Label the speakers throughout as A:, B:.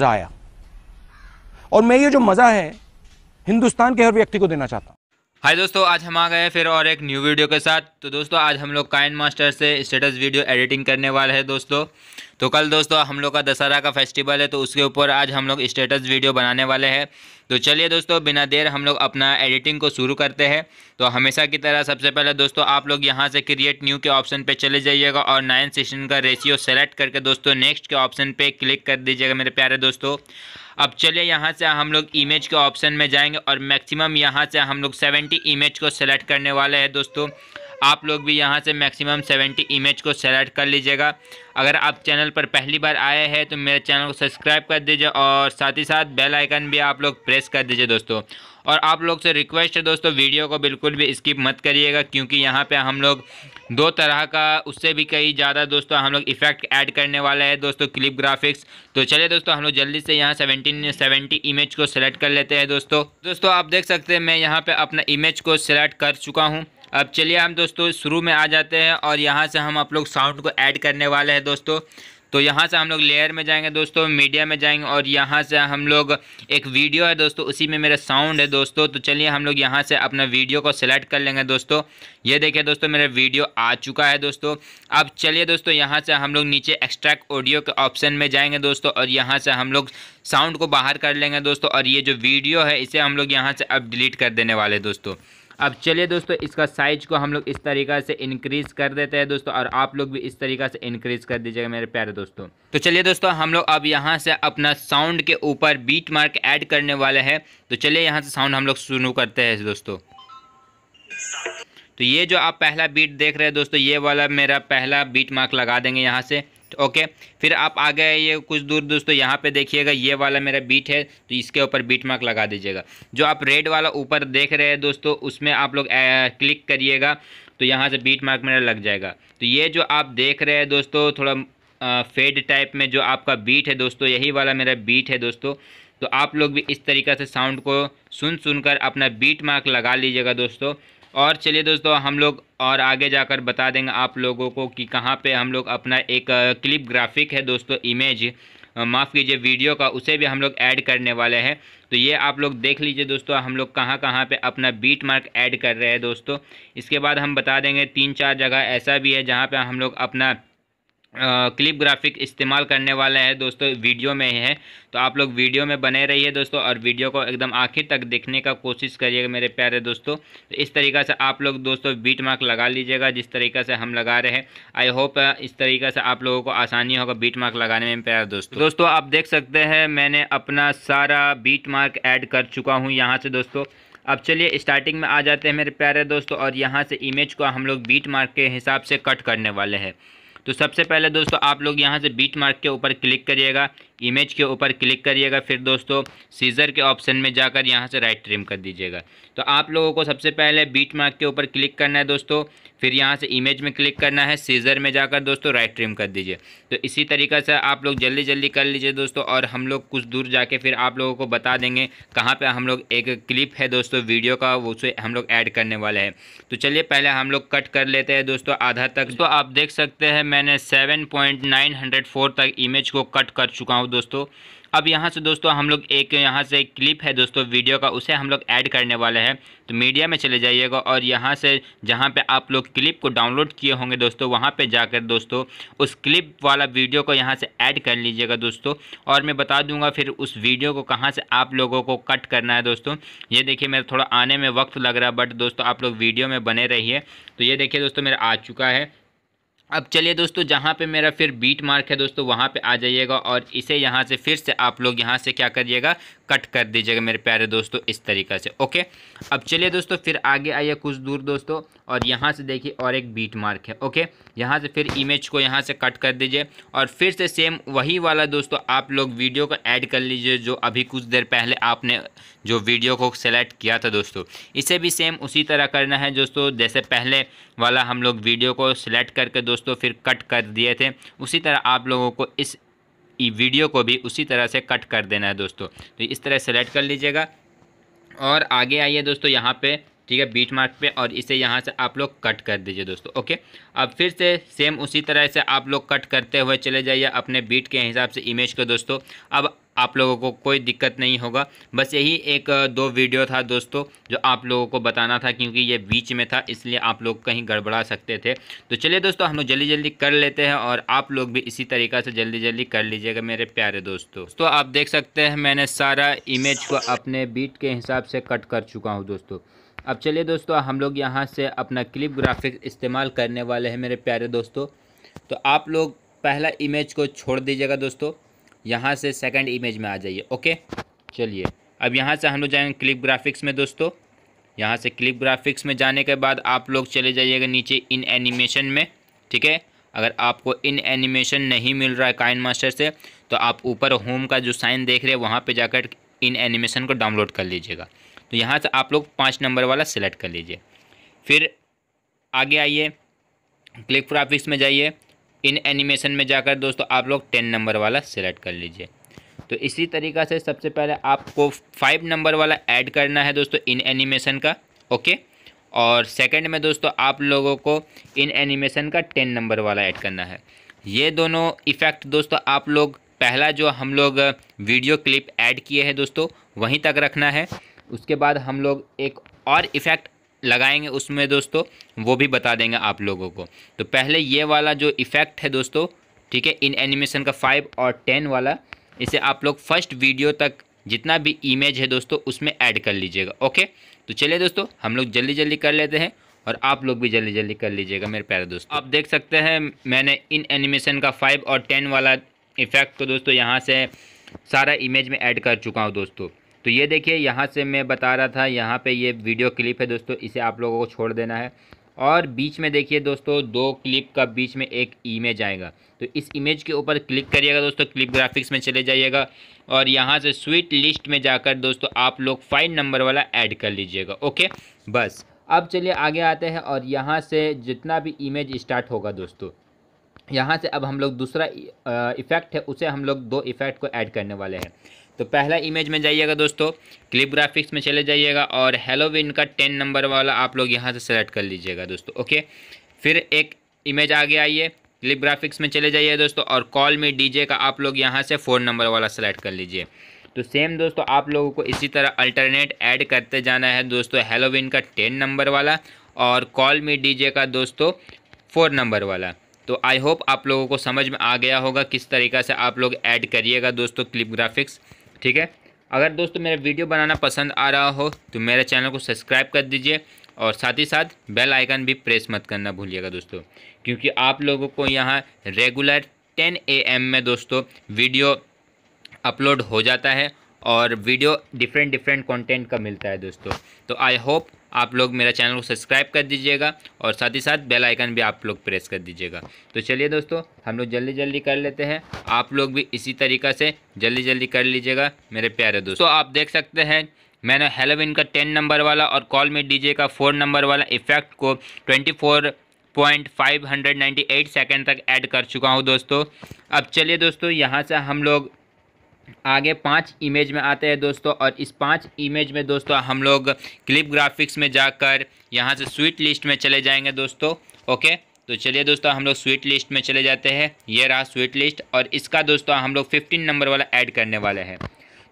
A: मज़ा आया और मैं ये जो मज़ा है हिंदुस्तान के हर व्यक्ति को देना चाहता हूँ हाय दोस्तों आज हम आ गए फिर और एक न्यू वीडियो के साथ तो दोस्तों आज हम लोग काइन मास्टर से स्टेटस वीडियो एडिटिंग करने वाले हैं दोस्तों तो कल दोस्तों हम लोग का दशहरा का फेस्टिवल है तो उसके ऊपर आज हम लोग स्टेटस वीडियो बनाने वाले हैं तो चलिए दोस्तों बिना देर हम लोग अपना एडिटिंग को शुरू करते हैं तो हमेशा की तरह सबसे पहले दोस्तों आप लोग यहाँ से क्रिएट न्यू के ऑप्शन पर चले जाइएगा और नाइन सेशन का रेशियो सेलेक्ट करके दोस्तों नेक्स्ट के ऑप्शन पर क्लिक कर दीजिएगा मेरे प्यारे दोस्तों अब चलिए यहाँ से हम लोग इमेज के ऑप्शन में जाएंगे और मैक्सिमम यहाँ से हम लोग सेवेंटी इमेज को सेलेक्ट करने वाले हैं दोस्तों आप लोग भी यहाँ से मैक्सिमम 70 इमेज को सेलेक्ट कर लीजिएगा अगर आप चैनल पर पहली बार आए हैं तो मेरे चैनल को सब्सक्राइब कर दीजिए और साथ ही साथ बेल आइकन भी आप लोग प्रेस कर दीजिए दोस्तों और आप लोग से रिक्वेस्ट है दोस्तों वीडियो को बिल्कुल भी स्किप मत करिएगा क्योंकि यहाँ पे हम लोग दो तरह का उससे भी कई ज़्यादा दोस्तों हम लोग इफेक्ट ऐड करने वाला है दोस्तों क्लिप ग्राफिक्स तो चलिए दोस्तों हम लोग जल्दी से यहाँ सेवेंटीन सेवेंटी इमेज को सेलेक्ट कर लेते हैं दोस्तों दोस्तों आप देख सकते हैं मैं यहाँ पर अपना इमेज को सिलेक्ट कर चुका हूँ अब चलिए हम दोस्तों शुरू में आ जाते हैं और यहाँ से हम आप लोग साउंड को ऐड करने वाले हैं दोस्तों तो यहाँ से हम लोग लेयर में जाएंगे दोस्तों मीडिया में जाएंगे और यहाँ से हम लोग एक वीडियो है दोस्तों उसी में मेरा साउंड है दोस्तों तो चलिए हम लोग यहाँ से अपना वीडियो को सिलेक्ट कर लेंगे दोस्तों ये देखिए दोस्तों मेरा वीडियो आ चुका है दोस्तों अब चलिए दोस्तों यहाँ से हम लोग नीचे एक्स्ट्रैक्ट ऑडियो के ऑप्शन में जाएंगे दोस्तों और यहाँ से हम लोग साउंड को बाहर कर लेंगे दोस्तों और ये जो वीडियो है इसे हम लोग यहाँ से अब डिलीट कर देने वाले दोस्तों अब चलिए दोस्तों इसका साइज को हम लोग इस तरीका से इंक्रीज़ कर देते हैं दोस्तों और आप लोग भी इस तरीका से इंक्रीज़ कर दीजिएगा मेरे प्यारे दोस्तों तो चलिए दोस्तों हम लोग अब यहाँ से अपना साउंड के ऊपर बीट मार्क ऐड करने वाले हैं तो चलिए यहाँ से साउंड हम लोग शुरू करते हैं दोस्तों तो ये जो आप पहला बीट देख रहे हैं दोस्तों ये वाला मेरा पहला बीट मार्क लगा देंगे यहाँ से ओके फिर आप आ गए ये कुछ दूर दोस्तों यहाँ पे देखिएगा ये वाला मेरा बीट है तो इसके ऊपर बीट मार्क लगा दीजिएगा जो आप रेड वाला ऊपर देख रहे हैं दोस्तों उसमें आप लोग क्लिक करिएगा तो यहाँ से बीट मार्क मेरा लग जाएगा तो ये जो आप देख रहे हैं दोस्तों थोड़ा फेड टाइप में जो आपका बीट है दोस्तों यही वाला मेरा बीट है दोस्तों तो आप लोग भी इस तरीक़ा से साउंड को सुन सुनकर अपना बीट मार्क लगा लीजिएगा दोस्तों और चलिए दोस्तों हम लोग और आगे जाकर बता देंगे आप लोगों को कि कहाँ पे हम लोग अपना एक क्लिप ग्राफिक है दोस्तों इमेज माफ़ कीजिए वीडियो का उसे भी हम लोग ऐड करने वाले हैं तो ये आप लोग देख लीजिए दोस्तों हम लोग कहाँ कहाँ पे अपना बीट मार्क ऐड कर रहे हैं दोस्तों इसके बाद हम बता देंगे तीन चार जगह ऐसा भी है जहाँ पर हम लोग अपना क्लिप ग्राफिक इस्तेमाल करने वाला है दोस्तों वीडियो में है तो आप लोग वीडियो में बने रहिए दोस्तों और वीडियो को एकदम आखिर तक देखने का कोशिश करिएगा मेरे प्यारे दोस्तों तो इस तरीका से आप लोग दोस्तों बीट मार्क लगा लीजिएगा जिस तरीका से हम लगा रहे हैं आई होप इस तरीका से आप लोगों को आसानी होगा बीट मार्क लगाने में प्यारे दोस्तों दोस्तों आप देख सकते हैं मैंने अपना सारा बीट मार्क ऐड कर चुका हूँ यहाँ से दोस्तों अब चलिए स्टार्टिंग में आ जाते हैं मेरे प्यारे दोस्तों और यहाँ से इमेज को हम लोग बीट मार्क के हिसाब से कट करने वाले हैं तो सबसे पहले दोस्तों आप लोग यहाँ से बीट मार्क के ऊपर क्लिक करिएगा इमेज के ऊपर क्लिक करिएगा फिर दोस्तों सीज़र के ऑप्शन में जाकर यहाँ से राइट ट्रिम कर दीजिएगा तो आप लोगों को सबसे पहले बीट मार्क के ऊपर क्लिक करना है दोस्तों फिर यहाँ से इमेज में क्लिक करना है सीज़र में जाकर दोस्तों राइट ट्रिम कर दीजिए तो इसी तरीके से आप लोग जल्दी जल्दी कर लीजिए दोस्तों और हम लोग कुछ दूर जाके फिर आप लोगों को बता देंगे कहाँ पर हम लोग एक क्लिप है दोस्तों वीडियो का उसे हम लोग ऐड करने वाले हैं तो चलिए पहले हम लोग कट कर लेते हैं दोस्तों आधा तक तो आप देख सकते हैं मैंने सेवन तक इमेज को कट कर चुका हूँ दोस्तों अब यहाँ से दोस्तों हम लोग एक यहाँ से एक क्लिप है दोस्तों वीडियो का उसे हम लोग ऐड करने वाले हैं तो मीडिया में चले जाइएगा और यहाँ से जहाँ पे आप लोग क्लिप को डाउनलोड किए होंगे दोस्तों वहाँ पे जाकर दोस्तों उस क्लिप वाला वीडियो को यहाँ से ऐड कर लीजिएगा दोस्तों और मैं बता दूंगा फिर उस वीडियो को कहाँ से आप लोगों को कट करना है दोस्तों ये देखिए मेरा थोड़ा आने में वक्त लग रहा है बट दोस्तों आप लोग वीडियो में बने रहिए तो ये देखिए दोस्तों मेरा आ चुका है अब चलिए दोस्तों जहाँ पे मेरा फिर बीट मार्क है दोस्तों वहाँ पे आ जाइएगा और इसे यहाँ से फिर से आप लोग यहाँ से क्या करिएगा कट कर दीजिएगा मेरे प्यारे दोस्तों इस तरीके से ओके अब चलिए दोस्तों फिर आगे आइए कुछ दूर दोस्तों और यहाँ से देखिए और एक बीट मार्क है ओके यहाँ से फिर इमेज को यहाँ से कट कर दीजिए और फिर से सेम वही वाला दोस्तों आप लोग वीडियो को ऐड कर लीजिए जो अभी कुछ देर पहले आपने जो वीडियो को सेलेक्ट किया था दोस्तों इसे भी सेम उसी तरह करना है दोस्तों जैसे पहले वाला हम लोग वीडियो को सिलेक्ट करके दोस्तों फिर कट कर दिए थे उसी तरह आप लोगों को इस वीडियो को भी उसी तरह से कट कर देना है दोस्तों तो इस तरह सेलेक्ट कर लीजिएगा और आगे आइए दोस्तों यहाँ पे ठीक है बीट मार्क पे और इसे यहाँ से आप लोग कट कर दीजिए दोस्तों ओके अब फिर से सेम उसी तरह से आप लोग कट करते हुए चले जाइए अपने बीट के हिसाब से इमेज को दोस्तों अब आप लोगों को कोई दिक्कत नहीं होगा बस यही एक दो वीडियो था दोस्तों जो आप लोगों को बताना था क्योंकि ये बीच में था इसलिए आप लोग कहीं गड़बड़ा सकते थे तो चलिए दोस्तों हम लोग जल्दी जल्दी कर लेते हैं और आप लोग भी इसी तरीका से जल्दी जल्दी कर लीजिएगा मेरे प्यारे दोस्तों तो आप देख सकते हैं मैंने सारा इमेज को अपने बीट के हिसाब से कट कर चुका हूँ दोस्तों अब चलिए दोस्तों हम लोग यहाँ से अपना क्लिप ग्राफिक इस्तेमाल करने वाले हैं मेरे प्यारे दोस्तों तो आप लोग पहला इमेज को छोड़ दीजिएगा दोस्तों यहाँ से सेकंड इमेज में आ जाइए ओके चलिए अब यहाँ से हम लोग जाएंगे क्लिप ग्राफिक्स में दोस्तों यहाँ से क्लिप ग्राफिक्स में जाने के बाद आप लोग चले जाइएगा नीचे इन एनिमेशन में ठीक है अगर आपको इन एनिमेशन नहीं मिल रहा है काइन मास्टर से तो आप ऊपर होम का जो साइन देख रहे हैं वहाँ पर जाकर इन एनिमेशन को डाउनलोड कर लीजिएगा तो यहाँ से आप लोग पाँच नंबर वाला सेलेक्ट कर लीजिए फिर आगे आइए क्लिक ग्राफिक्स में जाइए इन एनिमेशन में जाकर दोस्तों आप लोग टेन नंबर वाला सिलेक्ट कर लीजिए तो इसी तरीका से सबसे पहले आपको फाइव नंबर वाला ऐड करना है दोस्तों इन एनिमेशन का ओके और सेकंड में दोस्तों आप लोगों को इन एनिमेशन का टेन नंबर वाला ऐड करना है ये दोनों इफ़ेक्ट दोस्तों आप लोग पहला जो हम लोग वीडियो क्लिप ऐड किए हैं दोस्तों वहीं तक रखना है उसके बाद हम लोग एक और इफ़ेक्ट लगाएंगे उसमें दोस्तों वो भी बता देंगे आप लोगों को तो पहले ये वाला जो इफ़ेक्ट है दोस्तों ठीक है इन एनिमेशन का फाइव और टेन वाला इसे आप लोग फर्स्ट वीडियो तक जितना भी इमेज है दोस्तों उसमें ऐड कर लीजिएगा ओके तो चलिए दोस्तों हम लोग जल्दी जल्दी कर लेते हैं और आप लोग भी जल्दी जल्दी कर लीजिएगा मेरे प्यारे दोस्तों आप देख सकते हैं मैंने इन एनिमेशन का फाइव और टेन वाला इफेक्ट को तो दोस्तों यहाँ से सारा इमेज में ऐड कर चुका हूँ दोस्तों तो ये देखिए यहाँ से मैं बता रहा था यहाँ पे ये वीडियो क्लिप है दोस्तों इसे आप लोगों को छोड़ देना है और बीच में देखिए दोस्तों दो क्लिप का बीच में एक इमेज आएगा तो इस इमेज के ऊपर क्लिक करिएगा दोस्तों क्लिप ग्राफिक्स में चले जाइएगा और यहाँ से स्वीट लिस्ट में जाकर दोस्तों आप लोग फाइव नंबर वाला ऐड कर लीजिएगा ओके बस अब चलिए आगे आते हैं और यहाँ से जितना भी इमेज स्टार्ट होगा दोस्तों यहाँ से अब हम लोग दूसरा इफ़ेक्ट है उसे हम लोग दो इफ़ेक्ट को ऐड करने वाले हैं तो पहला इमेज में जाइएगा दोस्तों क्लिप ग्राफिक्स में चले जाइएगा और हेलोविन का टेन नंबर वाला आप लोग यहाँ से सेलेक्ट कर लीजिएगा दोस्तों ओके फिर एक इमेज आगे आइए क्लिप ग्राफिक्स में चले जाइए दोस्तों और कॉल में डीजे का आप लोग यहाँ से फ़ोन नंबर वाला सेलेक्ट कर लीजिए तो सेम दोस्तों आप लोगों को इसी तरह अल्टरनेट ऐड करते जाना है दोस्तों हेलोविन का टेन नंबर वाला और कॉल में डीजे का दोस्तों फोर नंबर वाला तो आई होप आप लोगों को समझ में आ गया होगा किस तरीका से आप लोग ऐड करिएगा दोस्तों क्लिप ग्राफिक्स ठीक है अगर दोस्तों मेरा वीडियो बनाना पसंद आ रहा हो तो मेरे चैनल को सब्सक्राइब कर दीजिए और साथ ही साथ बेल आइकन भी प्रेस मत करना भूलिएगा दोस्तों क्योंकि आप लोगों को यहाँ रेगुलर 10 एम में दोस्तों वीडियो अपलोड हो जाता है और वीडियो डिफरेंट डिफरेंट कंटेंट का मिलता है दोस्तों तो आई होप आप लोग मेरा चैनल को सब्सक्राइब कर दीजिएगा और साथ ही साथ बेल आइकन भी आप लोग प्रेस कर दीजिएगा तो चलिए दोस्तों हम लोग जल्दी जल्दी कर लेते हैं आप लोग भी इसी तरीक़ा से जल्दी जल्दी कर लीजिएगा मेरे प्यारे दोस्तों तो आप देख सकते हैं मैंने हेलोविन का टेन नंबर वाला और कॉल में डीजे का फोर नंबर वाला इफेक्ट को twenty four point five hundred ninety eight second तक ऐड कर चुका हूँ दोस्तों अब चलिए दोस्तों यहाँ से हम लोग आगे पांच इमेज में आते हैं दोस्तों और इस पांच इमेज में दोस्तों हम लोग क्लिप ग्राफिक्स में जाकर यहाँ से स्वीट लिस्ट में चले जाएंगे दोस्तों ओके तो चलिए दोस्तों हम लोग स्वीट लिस्ट में चले जाते हैं ये रहा स्वीट लिस्ट और इसका दोस्तों हम लोग फिफ्टीन नंबर वाला ऐड करने वाले हैं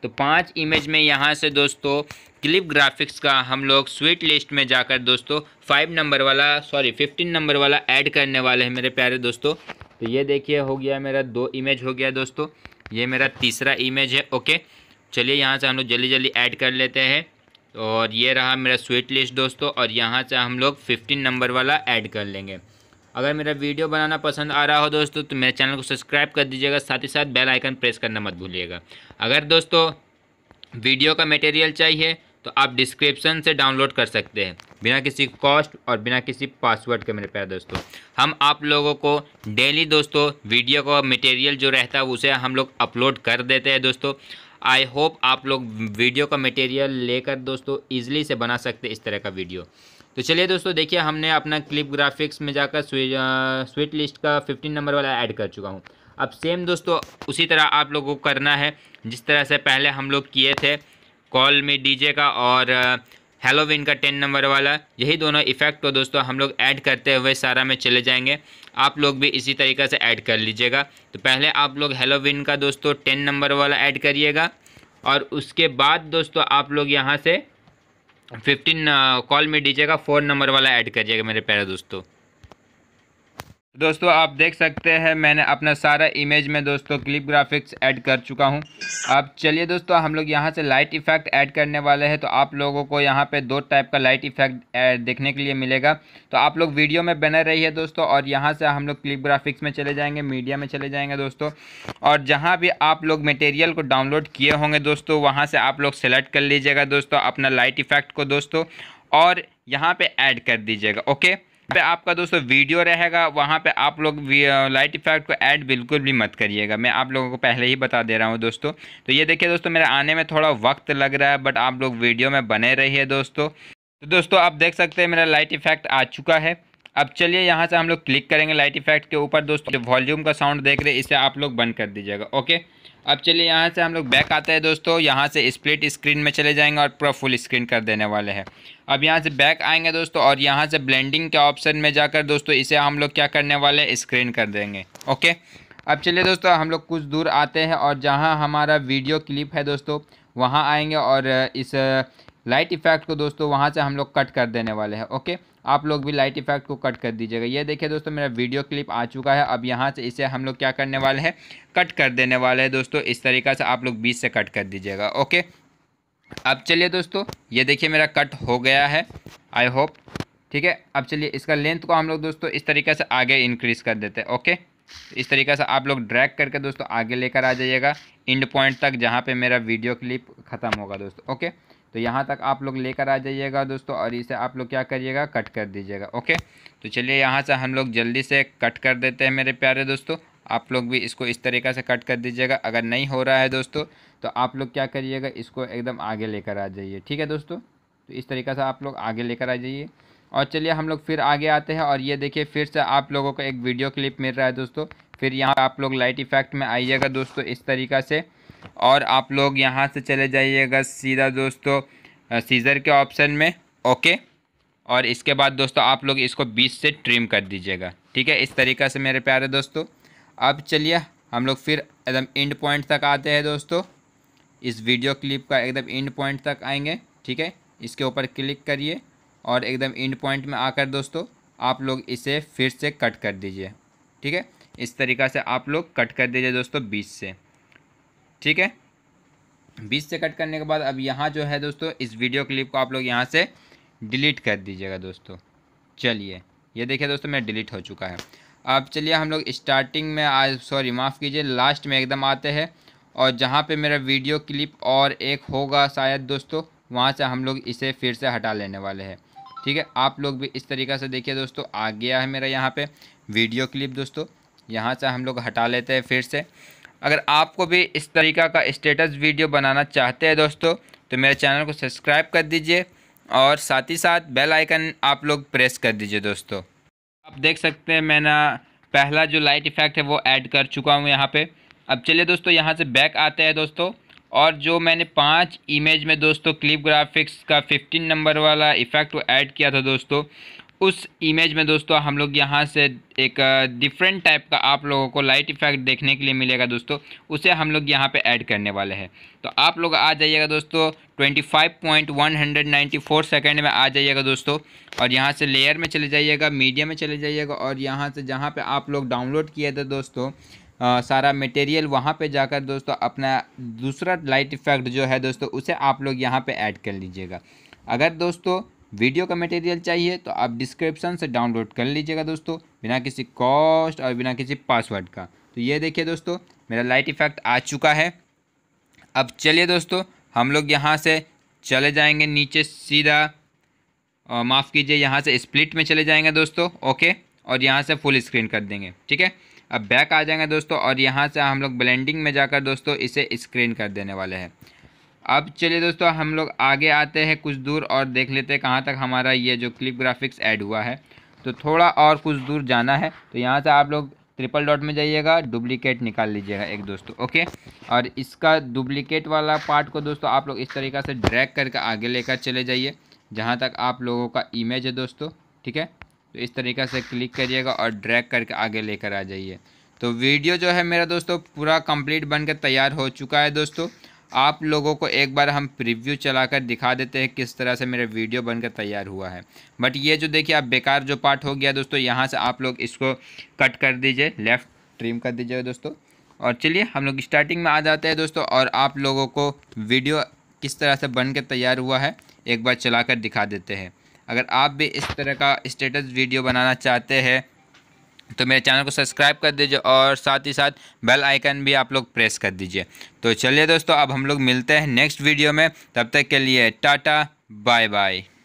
A: तो पांच इमेज में यहाँ से दोस्तों क्लिप ग्राफिक्स का हम लोग स्वीट लिस्ट में जाकर दोस्तों फाइव नंबर वाला सॉरी फिफ्टीन नंबर वाला ऐड करने वाले हैं मेरे प्यारे दोस्तों तो ये देखिए हो गया मेरा दो इमेज हो गया दोस्तों ये मेरा तीसरा इमेज है ओके चलिए यहाँ से हम लोग जल्दी जल्दी ऐड कर लेते हैं और ये रहा मेरा स्वीट लिस्ट दोस्तों और यहाँ से हम लोग फिफ्टीन नंबर वाला ऐड कर लेंगे अगर मेरा वीडियो बनाना पसंद आ रहा हो दोस्तों तो मेरे चैनल को सब्सक्राइब कर दीजिएगा साथ ही साथ बेल आइकन प्रेस करना मत भूलिएगा अगर दोस्तों वीडियो का मटेरियल चाहिए तो आप डिस्क्रिप्शन से डाउनलोड कर सकते हैं बिना किसी कॉस्ट और बिना किसी पासवर्ड के मेरे प्यारे दोस्तों हम आप लोगों को डेली दोस्तों वीडियो का मटेरियल जो रहता है उसे हम लोग अपलोड कर देते हैं दोस्तों आई होप आप लोग वीडियो का मटेरियल लेकर दोस्तों ईजिली से बना सकते इस तरह का वीडियो तो चलिए दोस्तों देखिए हमने अपना क्लिप ग्राफिक्स में जाकर स्वीट लिस्ट का फिफ्टीन नंबर वाला ऐड कर चुका हूँ अब सेम दोस्तों उसी तरह आप लोगों को करना है जिस तरह से पहले हम लोग किए थे कॉल में डीजे का और हेलोविन का टेन नंबर वाला यही दोनों इफेक्ट को दोस्तों हम लोग ऐड करते हुए सारा में चले जाएंगे आप लोग भी इसी तरीके से ऐड कर लीजिएगा तो पहले आप लोग हेलोविन का दोस्तों टेन नंबर वाला ऐड करिएगा और उसके बाद दोस्तों आप लोग यहाँ से फिफ्टीन कॉल uh, में दीजिएगा फोर नंबर वाला ऐड करिएगा मेरे प्यारे दोस्तों दोस्तों आप देख सकते हैं मैंने अपना सारा इमेज में दोस्तों क्लिप ग्राफिक्स ऐड कर चुका हूं अब चलिए दोस्तों हम लोग यहां से लाइट इफ़ेक्ट ऐड करने वाले हैं तो आप लोगों को यहां पे दो टाइप का लाइट इफ़ेक्ट देखने के लिए मिलेगा तो आप लोग वीडियो में बने रहिए दोस्तों और यहाँ से हम लोग क्लिप ग्राफिक्स में चले जाएँगे मीडिया में चले जाएँगे दोस्तों और जहाँ भी आप लोग मटेरियल को डाउनलोड किए होंगे दोस्तों वहाँ से आप लोग सेलेक्ट कर लीजिएगा दोस्तों अपना लाइट इफ़ेक्ट को दोस्तों और यहाँ पर ऐड कर दीजिएगा ओके पे आपका दोस्तों वीडियो रहेगा वहाँ पे आप लोग लाइट इफेक्ट को ऐड बिल्कुल भी मत करिएगा मैं आप लोगों को पहले ही बता दे रहा हूँ दोस्तों तो ये देखिए दोस्तों मेरे आने में थोड़ा वक्त लग रहा है बट आप लोग वीडियो में बने रहिए दोस्तों तो दोस्तों आप देख सकते हैं मेरा लाइट इफेक्ट आ चुका है अब चलिए यहाँ से हम लोग क्लिक करेंगे लाइट इफेक्ट के ऊपर दोस्तों वॉल्यूम का साउंड देख रहे हैं इसे आप लोग बंद कर दीजिएगा ओके अब चलिए यहाँ से हम लोग बैक आते हैं दोस्तों यहाँ से स्प्लिट स्क्रीन में चले जाएंगे और पूरा फुल स्क्रीन कर देने वाले हैं अब यहाँ से बैक आएंगे दोस्तों और यहाँ से ब्लेंडिंग के ऑप्शन में जाकर दोस्तों इसे हम लोग क्या करने वाले हैं स्क्रीन कर देंगे ओके अब चलिए दोस्तों हम लोग कुछ दूर आते हैं और जहाँ हमारा वीडियो क्लिप है दोस्तों वहाँ आएँगे और इस लाइट इफ़ेक्ट को दोस्तों वहाँ से हम लोग कट कर देने वाले हैं ओके आप लोग भी लाइट इफेक्ट को कट कर दीजिएगा ये देखिए दोस्तों मेरा वीडियो क्लिप आ चुका है अब यहाँ से इसे हम लोग क्या करने वाले हैं कट कर देने वाले हैं दोस्तों इस तरीका से आप लोग बीच से कट कर दीजिएगा ओके अब चलिए दोस्तों ये देखिए मेरा कट हो गया है आई होप ठीक है अब चलिए इसका लेंथ को हम लोग दोस्तों इस तरीके से आगे इंक्रीज़ कर देते हैं ओके इस तरीके से आप लोग ड्रैग करके दोस्तों आगे लेकर आ जाइएगा इंड पॉइंट तक जहाँ पे मेरा वीडियो क्लिप ख़त्म होगा दोस्तों ओके तो यहाँ तक आप लोग लेकर आ जाइएगा दोस्तों और इसे आप लोग क्या करिएगा कट कर दीजिएगा ओके तो चलिए यहाँ से हम लोग जल्दी से कट कर देते हैं मेरे प्यारे दोस्तों आप लोग भी इसको इस तरीक़ा से कट कर दीजिएगा अगर नहीं हो रहा है दोस्तों तो आप लोग क्या करिएगा इसको एकदम आगे लेकर आ जाइए ठीक है दोस्तों तो इस तरीक़ा से आप लोग आगे लेकर आ जाइए और चलिए हम लोग फिर आगे आते हैं और ये देखिए फिर से आप लोगों को एक वीडियो क्लिप मिल रहा है दोस्तों फिर यहाँ आप लोग लाइट इफेक्ट में आइएगा दोस्तों इस तरीक़ा से और आप लोग यहाँ से चले जाइएगा सीधा दोस्तों सीज़र के ऑप्शन में ओके और इसके बाद दोस्तों आप लोग इसको बीच से ट्रिम कर दीजिएगा ठीक है इस तरीक़ा से मेरे प्यारे दोस्तों अब चलिए हम लोग फिर एकदम इंड पॉइंट तक आते हैं दोस्तों इस वीडियो क्लिप का एकदम इंड पॉइंट तक आएंगे ठीक है इसके ऊपर क्लिक करिए और एकदम इंड पॉइंट में आकर दोस्तों आप लोग इसे फिर से कट कर दीजिए ठीक है इस तरीक़ा से आप लोग कट कर दीजिए दोस्तों बीच से ठीक है बीस से कट करने के बाद अब यहाँ जो है दोस्तों इस वीडियो क्लिप को आप लोग यहाँ से डिलीट कर दीजिएगा दोस्तों चलिए ये देखिए दोस्तों मैं डिलीट हो चुका है अब चलिए हम लोग स्टार्टिंग में आज सॉरी माफ़ कीजिए लास्ट में एकदम आते हैं और जहाँ पे मेरा वीडियो क्लिप और एक होगा शायद दोस्तों वहाँ से हम लोग इसे फिर से हटा लेने वाले हैं ठीक है आप लोग भी इस तरीक़े से देखिए दोस्तों आ गया है मेरा यहाँ पर वीडियो क्लिप दोस्तों यहाँ से हम लोग हटा लेते हैं फिर से अगर आपको भी इस तरीका का स्टेटस वीडियो बनाना चाहते हैं दोस्तों तो मेरे चैनल को सब्सक्राइब कर दीजिए और साथ ही साथ बेल आइकन आप लोग प्रेस कर दीजिए दोस्तों आप देख सकते हैं मैंने पहला जो लाइट इफ़ेक्ट है वो ऐड कर चुका हूँ यहाँ पे अब चलिए दोस्तों यहाँ से बैक आते हैं दोस्तों और जो मैंने पांच इमेज में दोस्तों क्लिप ग्राफिक्स का फिफ्टीन नंबर वाला इफ़ेक्ट वो ऐड किया था दोस्तों उस इमेज में दोस्तों हम लोग यहाँ से एक डिफरेंट टाइप का आप लोगों को लाइट इफेक्ट देखने के लिए मिलेगा दोस्तों उसे हम लोग यहाँ पे ऐड करने वाले हैं तो आप लोग आ जाइएगा दोस्तों 25.194 सेकेंड में आ जाइएगा दोस्तों और यहाँ से लेयर में चले जाइएगा मीडिया में चले जाइएगा और यहाँ से जहाँ पर आप लोग डाउनलोड किए थे दोस्तों आ, सारा मटेरियल वहाँ पे जाकर दोस्तों अपना दूसरा लाइट इफेक्ट जो है दोस्तों उसे आप लोग यहाँ पे ऐड कर लीजिएगा अगर दोस्तों वीडियो का मटेरियल चाहिए तो आप डिस्क्रिप्शन से डाउनलोड कर लीजिएगा दोस्तों बिना किसी कॉस्ट और बिना किसी पासवर्ड का तो ये देखिए दोस्तों मेरा लाइट इफेक्ट आ चुका है अब चलिए दोस्तों हम लोग यहाँ से चले जाएंगे नीचे सीधा माफ़ कीजिए यहाँ से स्प्लिट में चले जाएंगे दोस्तों ओके और यहाँ से फुल स्क्रीन कर देंगे ठीक है अब बैक आ जाएंगे दोस्तों और यहाँ से हम लोग ब्लेंडिंग में जाकर दोस्तों इसे स्क्रीन कर देने वाले हैं अब चलिए दोस्तों हम लोग आगे आते हैं कुछ दूर और देख लेते हैं कहाँ तक हमारा ये जो क्लिप ग्राफिक्स ऐड हुआ है तो थोड़ा और कुछ दूर जाना है तो यहाँ से आप लोग ट्रिपल डॉट में जाइएगा डुप्लीकेट निकाल लीजिएगा एक दोस्तों ओके और इसका डुप्लीकेट वाला पार्ट को दोस्तों आप लोग इस तरीका से ड्रैग करके आगे लेकर चले जाइए जहाँ तक आप लोगों का इमेज है दोस्तों ठीक है तो इस तरीका से क्लिक करिएगा और ड्रैग करके आगे लेकर आ जाइए तो वीडियो जो है मेरा दोस्तों पूरा कंप्लीट बनकर तैयार हो चुका है दोस्तों आप लोगों को एक बार हम प्रीव्यू चलाकर दिखा देते हैं किस तरह से मेरा वीडियो बनकर तैयार हुआ है बट ये जो देखिए आप बेकार जो पार्ट हो गया दोस्तों यहाँ से आप लोग इसको कट कर दीजिए लेफ़्ट ट्रिम कर दीजिए दोस्तों और चलिए हम लोग स्टार्टिंग में आ जाते हैं दोस्तों और आप लोगों को वीडियो किस तरह से बन कर तैयार हुआ है एक बार चला कर दिखा देते हैं अगर आप भी इस तरह का स्टेटस वीडियो बनाना चाहते हैं तो मेरे चैनल को सब्सक्राइब कर दीजिए और साथ ही साथ बेल आइकन भी आप लोग प्रेस कर दीजिए तो चलिए दोस्तों अब हम लोग मिलते हैं नेक्स्ट वीडियो में तब तक के लिए टाटा बाय बाय